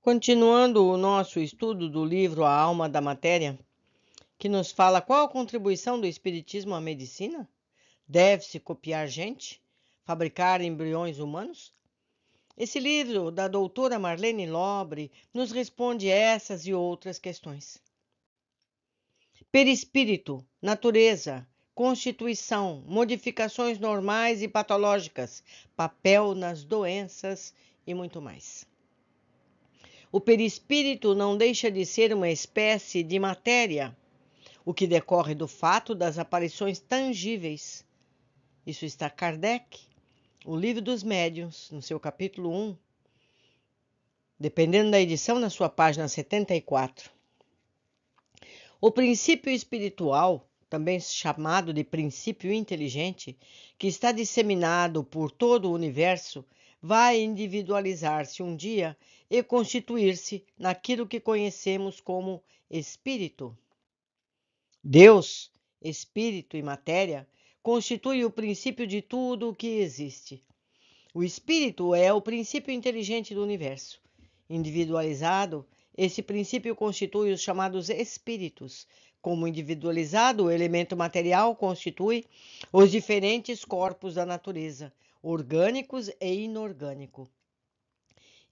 Continuando o nosso estudo do livro A Alma da Matéria, que nos fala qual a contribuição do Espiritismo à medicina? Deve-se copiar gente? Fabricar embriões humanos? Esse livro da doutora Marlene Lobre nos responde essas e outras questões. Perispírito, natureza, constituição, modificações normais e patológicas, papel nas doenças e muito mais. O perispírito não deixa de ser uma espécie de matéria, o que decorre do fato das aparições tangíveis. Isso está Kardec, O Livro dos Médiuns, no seu capítulo 1, dependendo da edição, na sua página 74. O princípio espiritual, também chamado de princípio inteligente, que está disseminado por todo o universo, vai individualizar-se um dia e constituir-se naquilo que conhecemos como espírito. Deus, espírito e matéria, constitui o princípio de tudo o que existe. O espírito é o princípio inteligente do universo. Individualizado, esse princípio constitui os chamados espíritos. Como individualizado, o elemento material constitui os diferentes corpos da natureza, orgânicos e inorgânico.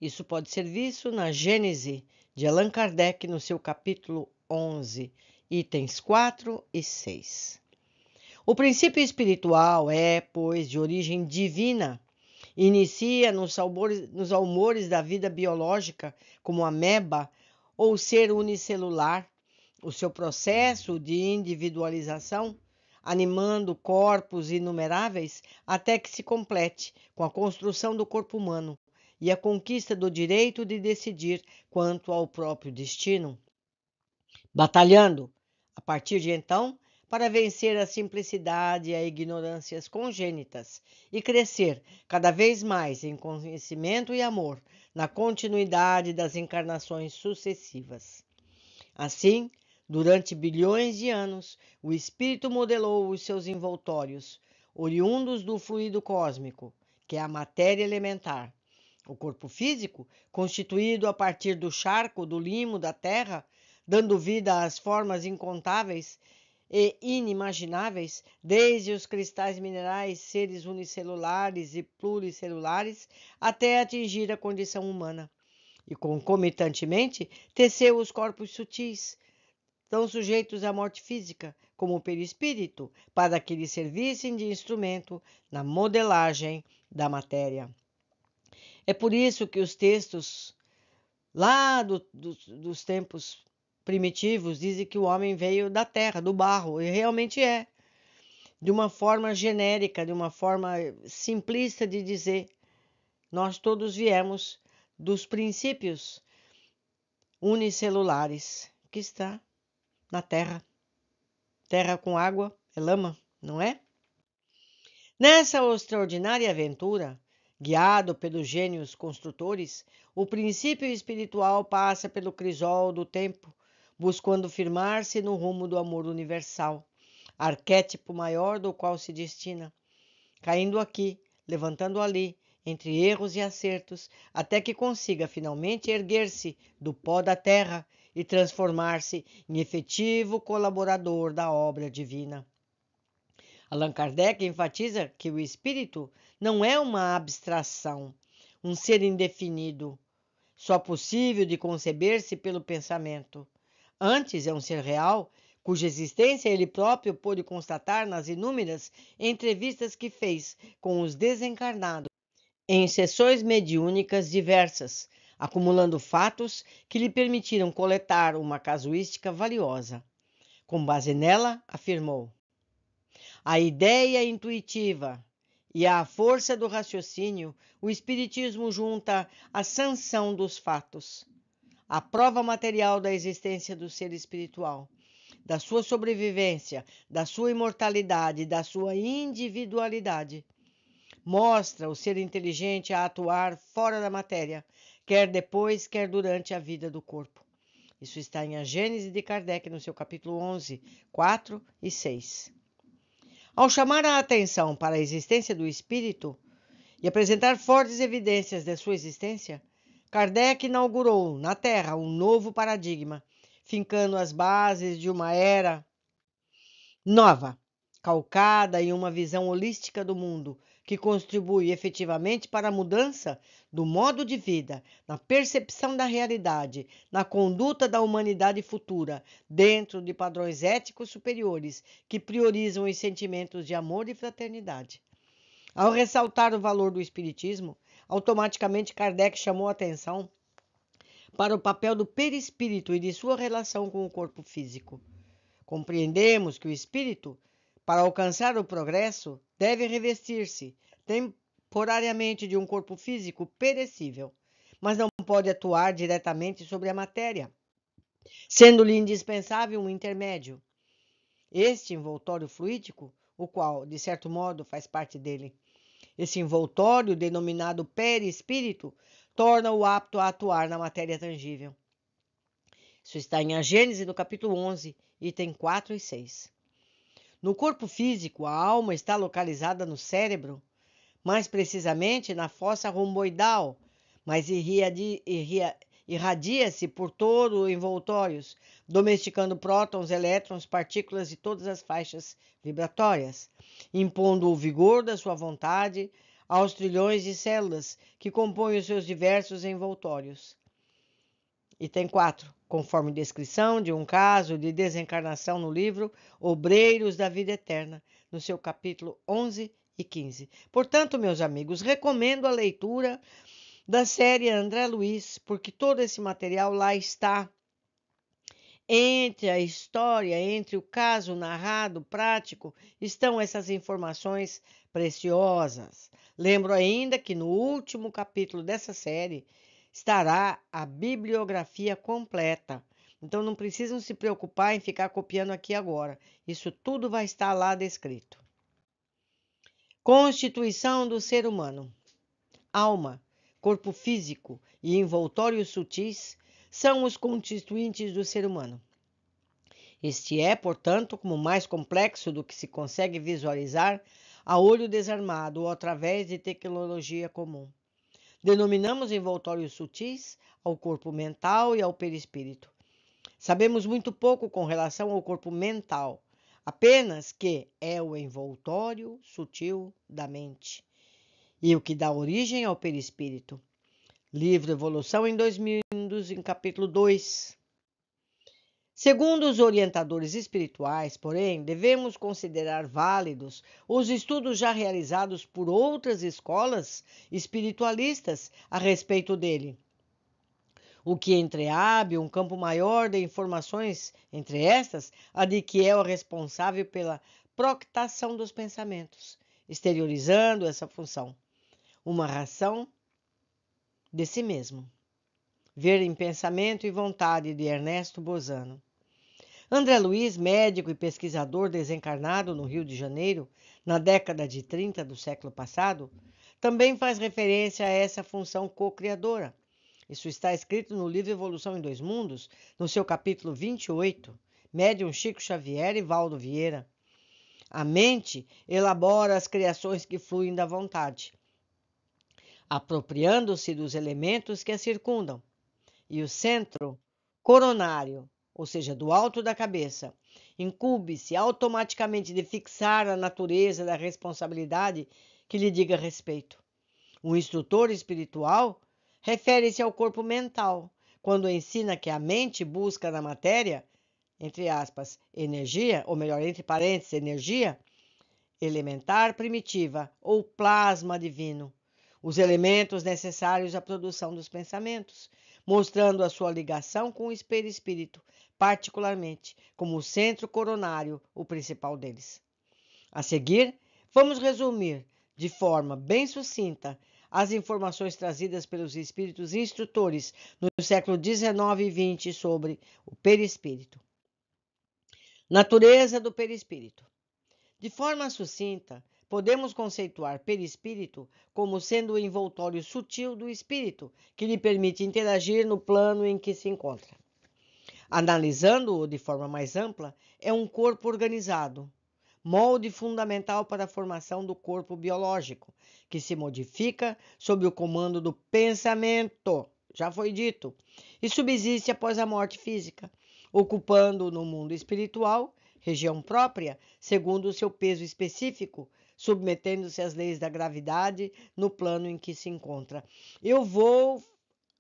Isso pode ser visto na Gênese de Allan Kardec no seu capítulo 11, itens 4 e 6. O princípio espiritual é, pois, de origem divina. Inicia nos, sabores, nos almores da vida biológica, como a ameba ou ser unicelular. O seu processo de individualização animando corpos inumeráveis até que se complete com a construção do corpo humano e a conquista do direito de decidir quanto ao próprio destino. Batalhando, a partir de então, para vencer a simplicidade e a ignorâncias congênitas e crescer cada vez mais em conhecimento e amor na continuidade das encarnações sucessivas. Assim, Durante bilhões de anos, o espírito modelou os seus envoltórios, oriundos do fluido cósmico, que é a matéria elementar. O corpo físico, constituído a partir do charco, do limo, da terra, dando vida às formas incontáveis e inimagináveis, desde os cristais minerais, seres unicelulares e pluricelulares, até atingir a condição humana. E concomitantemente, teceu os corpos sutis, estão sujeitos à morte física, como o perispírito, para que lhe servissem de instrumento na modelagem da matéria. É por isso que os textos lá do, do, dos tempos primitivos dizem que o homem veio da terra, do barro, e realmente é. De uma forma genérica, de uma forma simplista de dizer, nós todos viemos dos princípios unicelulares que está na terra. Terra com água é lama, não é? Nessa extraordinária aventura, guiado pelos gênios construtores, o princípio espiritual passa pelo crisol do tempo, buscando firmar-se no rumo do amor universal, arquétipo maior do qual se destina, caindo aqui, levantando ali, entre erros e acertos, até que consiga finalmente erguer-se do pó da terra e transformar-se em efetivo colaborador da obra divina. Allan Kardec enfatiza que o espírito não é uma abstração, um ser indefinido, só possível de conceber-se pelo pensamento. Antes é um ser real, cuja existência ele próprio pôde constatar nas inúmeras entrevistas que fez com os desencarnados em sessões mediúnicas diversas, acumulando fatos que lhe permitiram coletar uma casuística valiosa. Com base nela, afirmou: A ideia é intuitiva e a força do raciocínio, o Espiritismo junta a sanção dos fatos, a prova material da existência do ser espiritual, da sua sobrevivência, da sua imortalidade, da sua individualidade mostra o ser inteligente a atuar fora da matéria, quer depois, quer durante a vida do corpo. Isso está em A Gênese de Kardec, no seu capítulo 11, 4 e 6. Ao chamar a atenção para a existência do espírito e apresentar fortes evidências de sua existência, Kardec inaugurou na Terra um novo paradigma, fincando as bases de uma era nova, calcada em uma visão holística do mundo, que contribui efetivamente para a mudança do modo de vida, na percepção da realidade, na conduta da humanidade futura, dentro de padrões éticos superiores que priorizam os sentimentos de amor e fraternidade. Ao ressaltar o valor do Espiritismo, automaticamente Kardec chamou a atenção para o papel do perispírito e de sua relação com o corpo físico. Compreendemos que o espírito para alcançar o progresso, deve revestir-se temporariamente de um corpo físico perecível, mas não pode atuar diretamente sobre a matéria, sendo-lhe indispensável um intermédio. Este envoltório fluídico, o qual, de certo modo, faz parte dele. Esse envoltório, denominado perispírito, torna-o apto a atuar na matéria tangível. Isso está em A Gênese, no capítulo 11, item 4 e 6. No corpo físico, a alma está localizada no cérebro, mais precisamente na fossa romboidal, mas irradia-se por todo o envoltórios, domesticando prótons, elétrons, partículas e todas as faixas vibratórias, impondo o vigor da sua vontade aos trilhões de células que compõem os seus diversos envoltórios. Item 4 conforme descrição de um caso de desencarnação no livro Obreiros da Vida Eterna, no seu capítulo 11 e 15. Portanto, meus amigos, recomendo a leitura da série André Luiz, porque todo esse material lá está entre a história, entre o caso narrado, prático, estão essas informações preciosas. Lembro ainda que no último capítulo dessa série estará a bibliografia completa. Então não precisam se preocupar em ficar copiando aqui agora. Isso tudo vai estar lá descrito. Constituição do ser humano. Alma, corpo físico e envoltórios sutis são os constituintes do ser humano. Este é, portanto, como mais complexo do que se consegue visualizar a olho desarmado ou através de tecnologia comum. Denominamos envoltórios sutis ao corpo mental e ao perispírito. Sabemos muito pouco com relação ao corpo mental, apenas que é o envoltório sutil da mente e o que dá origem ao perispírito. Livro Evolução em 2002, em capítulo 2. Segundo os orientadores espirituais, porém, devemos considerar válidos os estudos já realizados por outras escolas espiritualistas a respeito dele, o que entreabre um campo maior de informações entre estas, a de que é o responsável pela proctação dos pensamentos, exteriorizando essa função, uma ração de si mesmo. Ver em Pensamento e Vontade de Ernesto Bozano. André Luiz, médico e pesquisador desencarnado no Rio de Janeiro na década de 30 do século passado, também faz referência a essa função co-criadora. Isso está escrito no livro Evolução em Dois Mundos, no seu capítulo 28, médium Chico Xavier e Valdo Vieira. A mente elabora as criações que fluem da vontade, apropriando-se dos elementos que a circundam. E o centro coronário ou seja, do alto da cabeça, incube-se automaticamente de fixar a natureza da responsabilidade que lhe diga respeito. O instrutor espiritual refere-se ao corpo mental, quando ensina que a mente busca na matéria, entre aspas, energia, ou melhor, entre parênteses, energia, elementar primitiva ou plasma divino, os elementos necessários à produção dos pensamentos mostrando a sua ligação com o perispírito, particularmente como o centro coronário, o principal deles. A seguir, vamos resumir de forma bem sucinta as informações trazidas pelos espíritos instrutores no século XIX e XX sobre o perispírito. Natureza do perispírito. De forma sucinta, Podemos conceituar perispírito como sendo o envoltório sutil do espírito, que lhe permite interagir no plano em que se encontra. Analisando-o de forma mais ampla, é um corpo organizado, molde fundamental para a formação do corpo biológico, que se modifica sob o comando do pensamento, já foi dito, e subsiste após a morte física, ocupando no mundo espiritual região própria, segundo o seu peso específico, submetendo-se às leis da gravidade no plano em que se encontra. Eu vou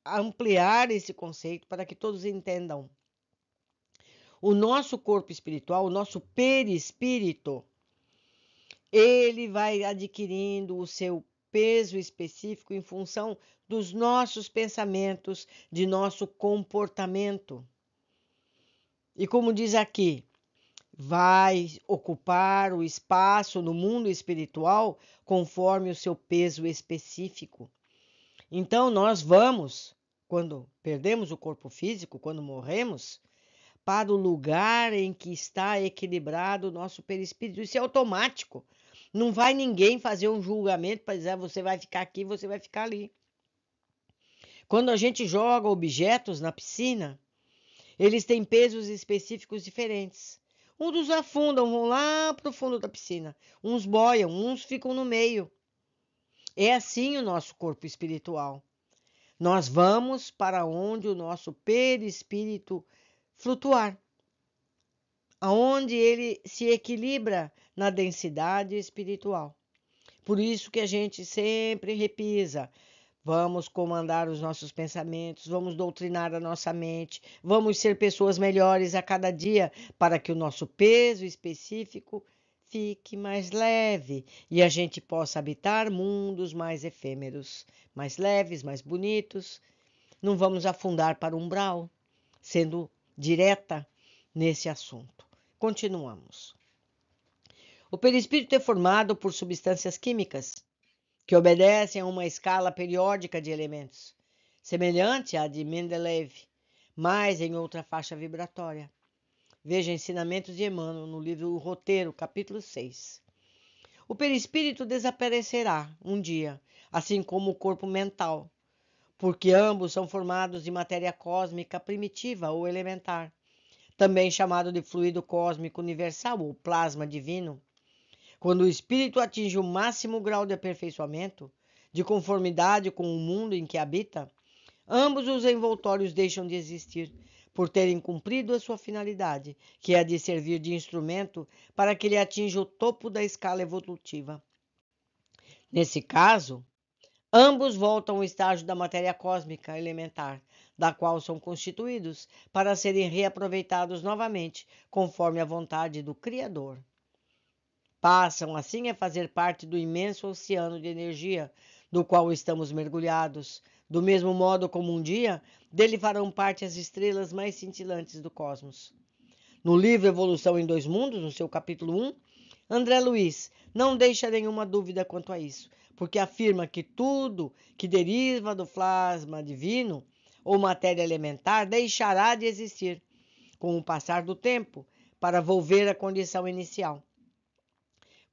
ampliar esse conceito para que todos entendam. O nosso corpo espiritual, o nosso perispírito, ele vai adquirindo o seu peso específico em função dos nossos pensamentos, de nosso comportamento. E como diz aqui, vai ocupar o espaço no mundo espiritual conforme o seu peso específico. Então, nós vamos, quando perdemos o corpo físico, quando morremos, para o lugar em que está equilibrado o nosso perispírito. Isso é automático. Não vai ninguém fazer um julgamento para dizer ah, você vai ficar aqui, você vai ficar ali. Quando a gente joga objetos na piscina, eles têm pesos específicos diferentes. Uns afundam, vão lá para o fundo da piscina. Uns boiam, uns ficam no meio. É assim o nosso corpo espiritual. Nós vamos para onde o nosso perispírito flutuar, aonde ele se equilibra na densidade espiritual. Por isso que a gente sempre repisa: Vamos comandar os nossos pensamentos, vamos doutrinar a nossa mente, vamos ser pessoas melhores a cada dia para que o nosso peso específico fique mais leve e a gente possa habitar mundos mais efêmeros, mais leves, mais bonitos. Não vamos afundar para o umbral, sendo direta nesse assunto. Continuamos. O perispírito é formado por substâncias químicas que obedecem a uma escala periódica de elementos, semelhante à de Mendeleev, mas em outra faixa vibratória. Veja ensinamentos de Emmanuel no livro O Roteiro, capítulo 6. O perispírito desaparecerá um dia, assim como o corpo mental, porque ambos são formados de matéria cósmica primitiva ou elementar, também chamado de fluido cósmico universal ou plasma divino, quando o espírito atinge o máximo grau de aperfeiçoamento, de conformidade com o mundo em que habita, ambos os envoltórios deixam de existir, por terem cumprido a sua finalidade, que é a de servir de instrumento para que ele atinja o topo da escala evolutiva. Nesse caso, ambos voltam ao estágio da matéria cósmica elementar, da qual são constituídos, para serem reaproveitados novamente, conforme a vontade do Criador passam assim a é fazer parte do imenso oceano de energia no qual estamos mergulhados. Do mesmo modo como um dia, dele farão parte as estrelas mais cintilantes do cosmos. No livro Evolução em Dois Mundos, no seu capítulo 1, André Luiz não deixa nenhuma dúvida quanto a isso, porque afirma que tudo que deriva do plasma divino ou matéria elementar deixará de existir com o passar do tempo para volver à condição inicial.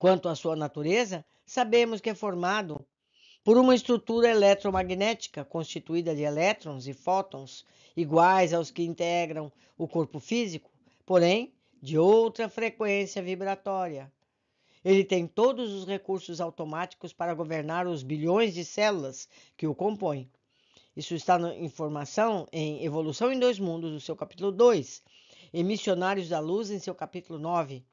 Quanto à sua natureza, sabemos que é formado por uma estrutura eletromagnética constituída de elétrons e fótons iguais aos que integram o corpo físico, porém de outra frequência vibratória. Ele tem todos os recursos automáticos para governar os bilhões de células que o compõem. Isso está na informação em Evolução em Dois Mundos, no seu capítulo 2, e Missionários da Luz, em seu capítulo 9.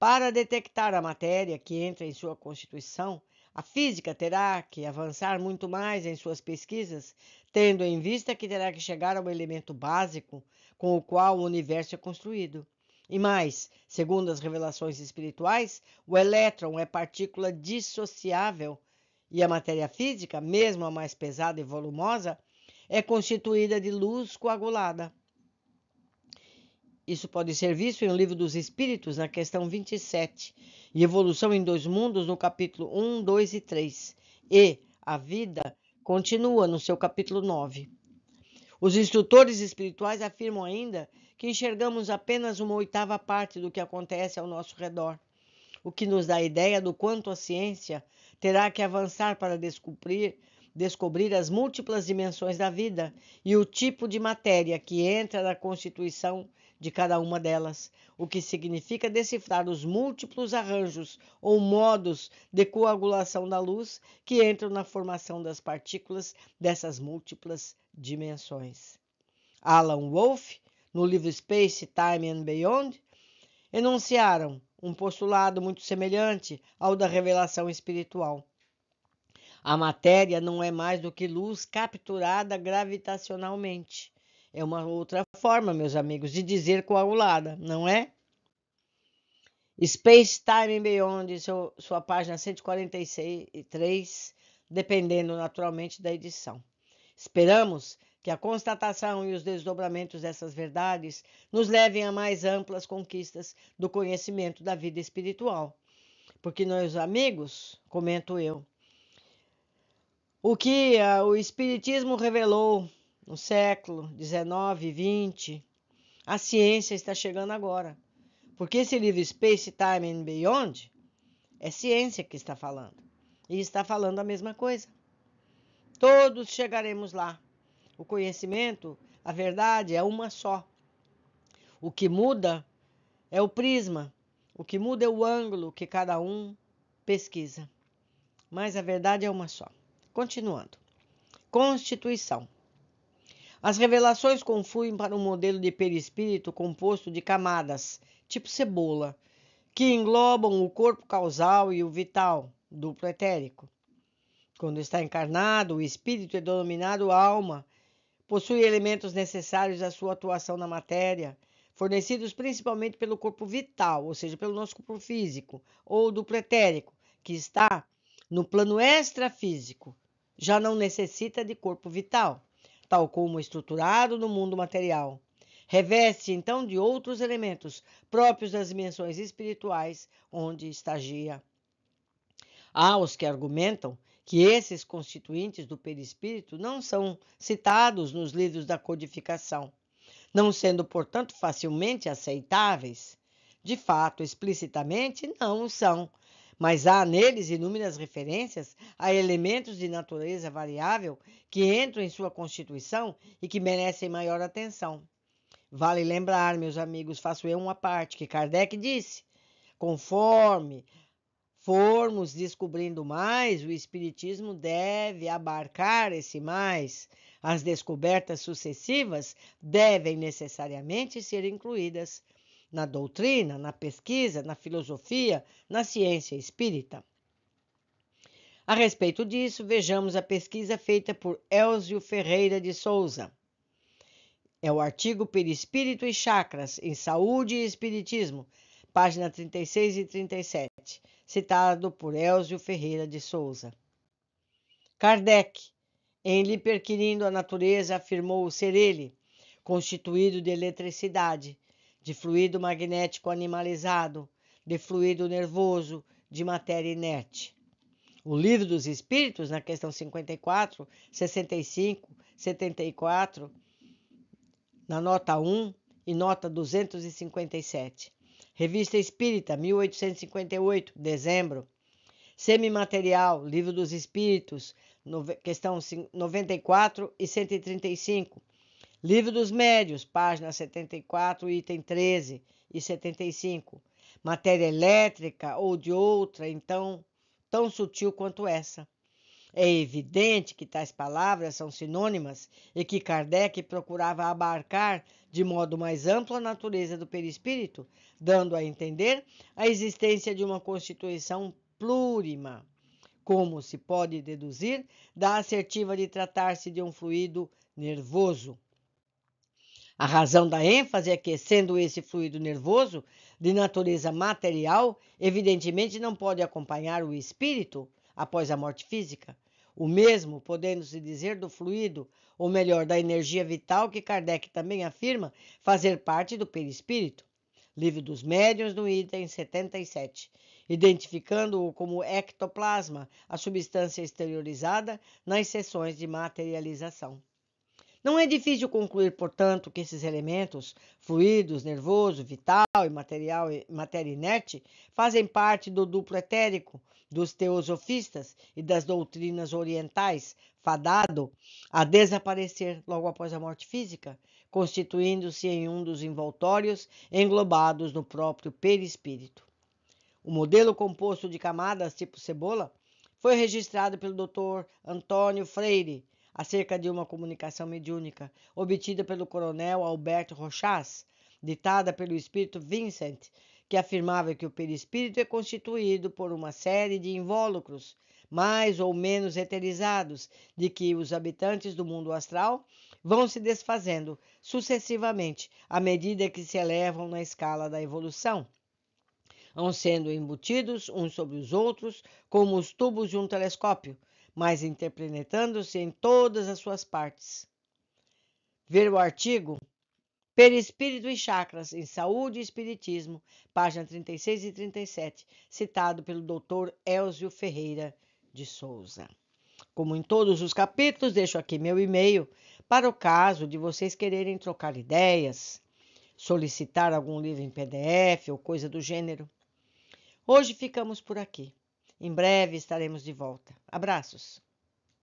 Para detectar a matéria que entra em sua constituição, a física terá que avançar muito mais em suas pesquisas, tendo em vista que terá que chegar ao elemento básico com o qual o universo é construído. E mais, segundo as revelações espirituais, o elétron é partícula dissociável e a matéria física, mesmo a mais pesada e volumosa, é constituída de luz coagulada. Isso pode ser visto em O Livro dos Espíritos, na questão 27, e Evolução em Dois Mundos, no capítulo 1, 2 e 3. E A Vida continua, no seu capítulo 9. Os instrutores espirituais afirmam ainda que enxergamos apenas uma oitava parte do que acontece ao nosso redor, o que nos dá a ideia do quanto a ciência terá que avançar para descobrir descobrir as múltiplas dimensões da vida e o tipo de matéria que entra na constituição de cada uma delas, o que significa decifrar os múltiplos arranjos ou modos de coagulação da luz que entram na formação das partículas dessas múltiplas dimensões. Alan Wolff, no livro Space, Time and Beyond, enunciaram um postulado muito semelhante ao da revelação espiritual. A matéria não é mais do que luz capturada gravitacionalmente. É uma outra forma, meus amigos, de dizer coagulada, não é? Space Time Beyond, seu, sua página 143, dependendo naturalmente da edição. Esperamos que a constatação e os desdobramentos dessas verdades nos levem a mais amplas conquistas do conhecimento da vida espiritual. Porque, meus amigos, comento eu, o que ah, o Espiritismo revelou no século XIX e XX, a ciência está chegando agora. Porque esse livro Space, Time and Beyond é ciência que está falando. E está falando a mesma coisa. Todos chegaremos lá. O conhecimento, a verdade é uma só. O que muda é o prisma, o que muda é o ângulo que cada um pesquisa. Mas a verdade é uma só. Continuando. Constituição. As revelações confluem para um modelo de perispírito composto de camadas, tipo cebola, que englobam o corpo causal e o vital, duplo etérico. Quando está encarnado, o espírito é denominado alma, possui elementos necessários à sua atuação na matéria, fornecidos principalmente pelo corpo vital, ou seja, pelo nosso corpo físico, ou duplo etérico, que está no plano extrafísico, já não necessita de corpo vital tal como estruturado no mundo material. Reveste então de outros elementos próprios das dimensões espirituais onde estagia. Há os que argumentam que esses constituintes do perispírito não são citados nos livros da codificação, não sendo, portanto, facilmente aceitáveis. De fato, explicitamente não são, mas há neles inúmeras referências a elementos de natureza variável que entram em sua constituição e que merecem maior atenção. Vale lembrar, meus amigos, faço eu uma parte, que Kardec disse: conforme formos descobrindo mais, o Espiritismo deve abarcar esse mais. As descobertas sucessivas devem necessariamente ser incluídas na doutrina, na pesquisa, na filosofia, na ciência espírita. A respeito disso, vejamos a pesquisa feita por Elzio Ferreira de Souza. É o artigo Perispírito e Chakras em Saúde e Espiritismo, página 36 e 37, citado por Elzio Ferreira de Souza. Kardec, em lhe perquirindo a natureza, afirmou o ser ele, constituído de eletricidade, de fluido magnético animalizado, de fluido nervoso, de matéria inerte. O livro dos espíritos, na questão 54, 65, 74, na nota 1 e nota 257. Revista Espírita, 1858, dezembro. Semimaterial, Livro dos Espíritos, questão 94 e 135. Livro dos Médios, páginas 74, item 13 e 75. Matéria elétrica ou de outra, então, tão sutil quanto essa. É evidente que tais palavras são sinônimas e que Kardec procurava abarcar de modo mais amplo a natureza do perispírito, dando a entender a existência de uma constituição plurima, como se pode deduzir da assertiva de tratar-se de um fluido nervoso. A razão da ênfase é que, sendo esse fluido nervoso de natureza material, evidentemente não pode acompanhar o espírito após a morte física. O mesmo podendo-se dizer do fluido, ou melhor, da energia vital que Kardec também afirma fazer parte do perispírito. Livro dos Médiuns, no item 77, identificando-o como ectoplasma, a substância exteriorizada nas sessões de materialização. Não é difícil concluir, portanto, que esses elementos, fluidos, nervoso, vital e material e matéria inerte, fazem parte do duplo etérico dos teosofistas e das doutrinas orientais, fadado a desaparecer logo após a morte física, constituindo-se em um dos envoltórios englobados no próprio perispírito. O modelo composto de camadas tipo cebola foi registrado pelo Dr. Antônio Freire acerca de uma comunicação mediúnica obtida pelo coronel Alberto Rochas, ditada pelo espírito Vincent, que afirmava que o perispírito é constituído por uma série de invólucros, mais ou menos eterizados, de que os habitantes do mundo astral vão se desfazendo sucessivamente à medida que se elevam na escala da evolução. Vão sendo embutidos uns sobre os outros como os tubos de um telescópio, mas interpretando-se em todas as suas partes. Ver o artigo Perispírito e Chakras em Saúde e Espiritismo, página 36 e 37, citado pelo Dr. Elzio Ferreira de Souza. Como em todos os capítulos, deixo aqui meu e-mail para o caso de vocês quererem trocar ideias, solicitar algum livro em PDF ou coisa do gênero. Hoje ficamos por aqui. Em breve estaremos de volta. Abraços.